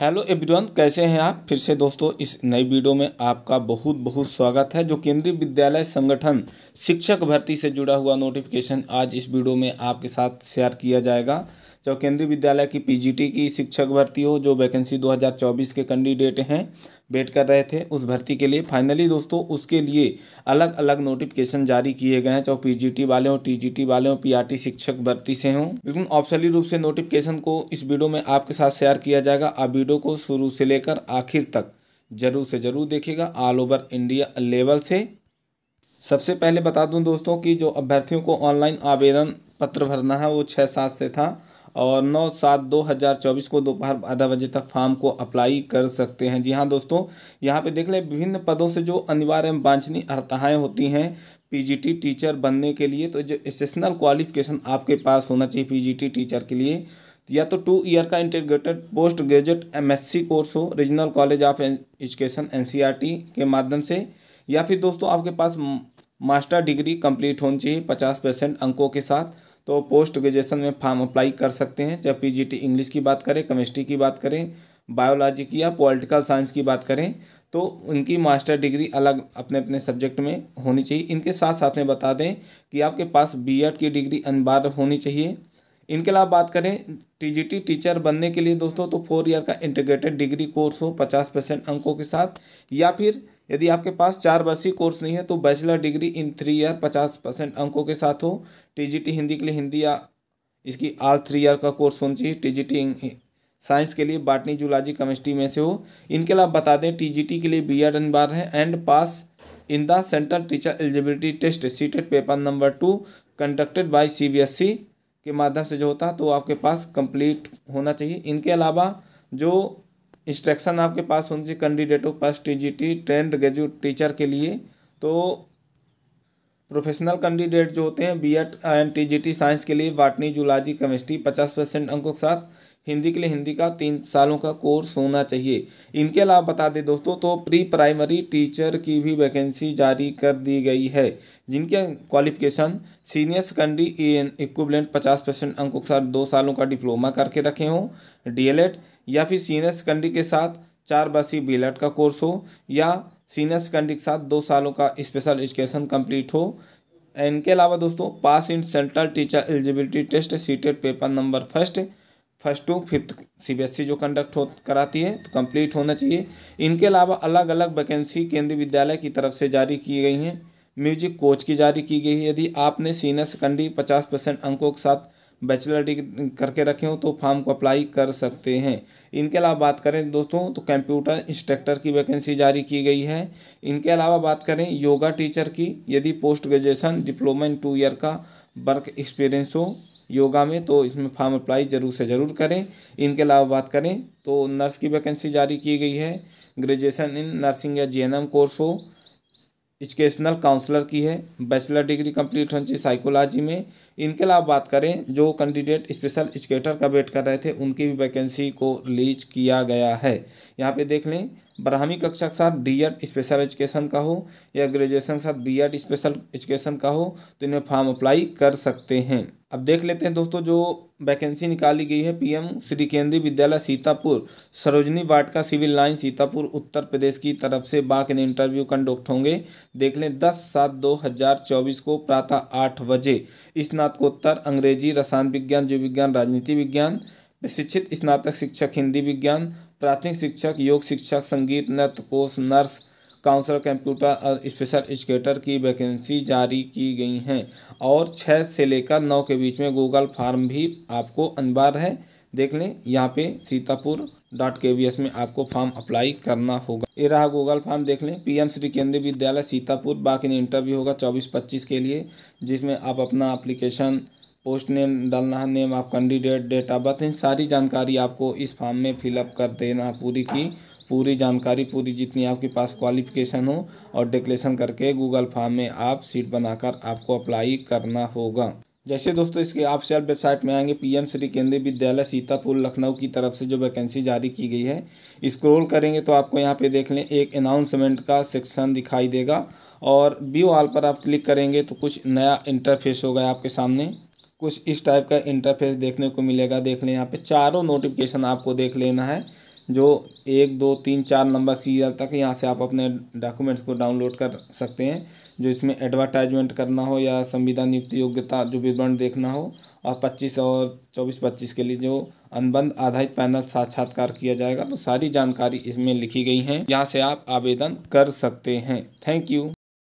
hello everyone कैसे हैं आप फिर से दोस्तों इस नई वीडियो में आपका बहुत बहुत स्वागत है जो केंद्रीय विद्यालय संगठन शिक्षक भर्ती से जुड़ा हुआ नोटिफिकेशन आज इस वीडियो में आपके साथ शेयर किया जाएगा चाहे केंद्रीय विद्यालय की पीजीटी की शिक्षक भर्ती हो जो वैकेंसी 2024 के कैंडिडेट हैं वेट कर रहे थे उस भर्ती के लिए फाइनली दोस्तों उसके लिए अलग अलग नोटिफिकेशन जारी किए गए हैं चाहे पीजीटी वाले हों टीजीटी वाले हों पीआरटी शिक्षक भर्ती से हों लेकिन ऑप्शनली रूप से नोटिफिकेशन को इस वीडियो में आपके साथ शेयर किया जाएगा आप वीडियो को शुरू से लेकर आखिर तक जरूर से जरूर देखिएगा ऑल ओवर इंडिया लेवल से सबसे पहले बता दूं दोस्तों कि जो अभ्यर्थियों को ऑनलाइन आवेदन पत्र भरना है वो छः सात से था और नौ सात दो हज़ार चौबीस को दोपहर आधा बजे तक फॉर्म को अप्लाई कर सकते हैं जी हाँ दोस्तों यहाँ पे देख लें विभिन्न पदों से जो अनिवार्य एवं अर्थाएँ होती हैं पीजीटी टीचर बनने के लिए तो जो एसेसनल क्वालिफिकेशन आपके पास होना चाहिए पीजीटी टीचर के लिए या तो टू ईयर का integrated post graduate MSc course हो Regional College of Education NCERT के माध्यम से या फिर दोस्तों आपके पास मास्टर डिग्री कंप्लीट होनी चाहिए पचास परसेंट अंकों के साथ तो पोस्ट ग्रेजुएसन में फॉर्म अप्लाई कर सकते हैं चाहे पीजीटी इंग्लिश की बात करें केमिस्ट्री की बात करें बायोलॉजी की या पॉलिटिकल साइंस की बात करें तो उनकी मास्टर डिग्री अलग अपने अपने सब्जेक्ट में होनी चाहिए इनके साथ साथ में बता दें कि आपके पास बी की डिग्री अनिवार्य होनी चाहिए इनके अलावा बात करें टीजीटी टीचर बनने के लिए दोस्तों तो फोर ईयर का इंटीग्रेटेड डिग्री कोर्स हो पचास परसेंट अंकों के साथ या फिर यदि आपके पास चार वर्षीय कोर्स नहीं है तो bachelor degree in three year पचास परसेंट अंकों के साथ हो टीजीटी हिंदी के लिए हिंदी या इसकी आल थ्री ईयर का कोर्स होना चाहिए टीजीटी साइंस के लिए बाटनी जूलॉजी केमिस्ट्री में से हो इनके अलावा बता दें टीजीटी के लिए बी एड अनिवार्य है and pass in the Central Teacher Eligibility Test CTET paper number two conducted by C के माध्यम से जो होता है तो आपके पास कंप्लीट होना चाहिए इनके अलावा जो इंस्ट्रक्शन आपके पास होनी चाहिए कैंडिडेटों के पास T G T trained graduate teacher के लिए तो प्रोफेशनल कैंडिडेट जो होते हैं B Ed and T G T science के लिए बाटनी जूलॉजी केमिस्ट्री पचास परसेंट अंकों के साथ हिंदी के लिए हिंदी का तीन सालों का कोर्स होना चाहिए इनके अलावा बता दें दोस्तों तो प्री प्राइमरी टीचर की भी वैकेंसी जारी कर दी गई है जिनके qualification senior secondary an equivalent पचास परसेंट अंकों के साथ दो सालों का डिप्लोमा करके रखे हों डी एल एड या फिर सीनियर सेकेंडरी के साथ चार बसी बी का कोर्स हो या सीनियर सेकेंडरी के साथ दो सालों का स्पेशल एजुकेशन कंप्लीट हो इनके अलावा दोस्तों pass in Central Teacher Eligibility Test CTET paper number first first to fifth CBSE जो कंडक्ट हो कराती है तो कंप्लीट होना चाहिए इनके अलावा अलग अलग वैकेंसी केंद्रीय विद्यालय की तरफ से जारी की गई हैं म्यूजिक कोच की जारी की गई है यदि आपने सीनियर सेकेंडरी पचास परसेंट अंकों के साथ बैचलर डिग्री करके रखे हों तो फॉर्म को अप्लाई कर सकते हैं इनके अलावा बात करें दोस्तों तो कंप्यूटर इंस्ट्रक्टर की वैकेंसी जारी की गई है इनके अलावा बात करें योगा टीचर की यदि post graduation diploma in two year का वर्क एक्सपीरियंस हो योगा में तो इसमें फॉर्म अप्लाई ज़रूर से ज़रूर करें इनके अलावा बात करें तो नर्स की वैकेंसी जारी की गई है ग्रेजुएसन इन नर्सिंग या जी कोर्स हो एजुकेशनल काउंसलर की है बैचलर डिग्री कंप्लीट होनी चाहिए साइकोलॉजी में इनके अलावा बात करें जो कैंडिडेट स्पेशल एजुकेटर का वेट कर रहे थे उनकी भी वैकेंसी को रिलीज किया गया है यहाँ पे देख लें बारहवीं कक्षा के साथ डी एड स्पेशल एजुकेशन का हो या ग्रेजुएशन के साथ बी एड स्पेशल एजुकेशन का हो तो इनमें फॉर्म अप्लाई कर सकते हैं अब देख लेते हैं दोस्तों जो वैकेंसी निकाली गई है पीएम श्री केंद्रीय विद्यालय सीतापुर सरोजनी बाटका सिविल लाइन सीतापुर उत्तर प्रदेश की तरफ से बाक इन इंटरव्यू कंडक्ट होंगे देख लें दस सात दो हज़ार चौबीस को प्रातः आठ बजे स्नातक स्नातकोत्तर अंग्रेजी रसायन विज्ञान जीव विज्ञान राजनीति विज्ञान प्रशिक्षित स्नातक शिक्षक हिंदी विज्ञान प्राथमिक शिक्षक योग शिक्षक संगीत नृत्य कोर्स नर्स काउंसलर कंप्यूटर और स्पेशल एजुकेटर की वैकेंसी जारी की गई हैं और छः से लेकर नौ के बीच में गूगल फार्म भी आपको अनिवार्य है देख लें यहाँ पे Sitapur dot K V S में आपको फॉर्म अप्लाई करना होगा ये रहा गूगल फॉर्म देख लें पीएम श्री केंद्रीय विद्यालय सीतापुर बाकी इंटरव्यू होगा चौबीस पच्चीस के लिए जिसमें आप अपना अप्लीकेशन पोस्ट नेम डालना है name of candidate date of birth इन सारी जानकारी आपको इस फॉर्म में फिलअप कर देना पूरी की पूरी जानकारी पूरी जितनी आपके पास क्वालिफिकेशन हो और डिक्लेशन करके गूगल फॉर्म में आप सीट बनाकर आपको अप्लाई करना होगा जैसे दोस्तों इसके ऑफिशियल वेबसाइट में आएंगे पीएम श्री केंद्रीय विद्यालय सीतापुर लखनऊ की तरफ से जो वैकेंसी जारी की गई है स्क्रॉल करेंगे तो आपको यहाँ पे देख लें एक अनाउंसमेंट का सेक्शन दिखाई देगा और व्यू ऑल पर आप क्लिक करेंगे तो कुछ नया इंटरफेस होगा आपके सामने कुछ इस टाइप का इंटरफेस देखने को मिलेगा देख लें यहाँ पे चारों नोटिफिकेशन आपको देख लेना है जो एक दो तीन चार नंबर सीरियल तक यहाँ से आप अपने डॉक्यूमेंट्स को डाउनलोड कर सकते हैं जो इसमें एडवर्टाइजमेंट करना हो या संविधान नियुक्ति योग्यता जो विवरण देखना हो और पच्चीस और चौबीस पच्चीस के लिए जो अनुबंध आधारित पैनल साक्षात्कार किया जाएगा तो सारी जानकारी इसमें लिखी गई है यहाँ से आप आवेदन कर सकते हैं थैंक यू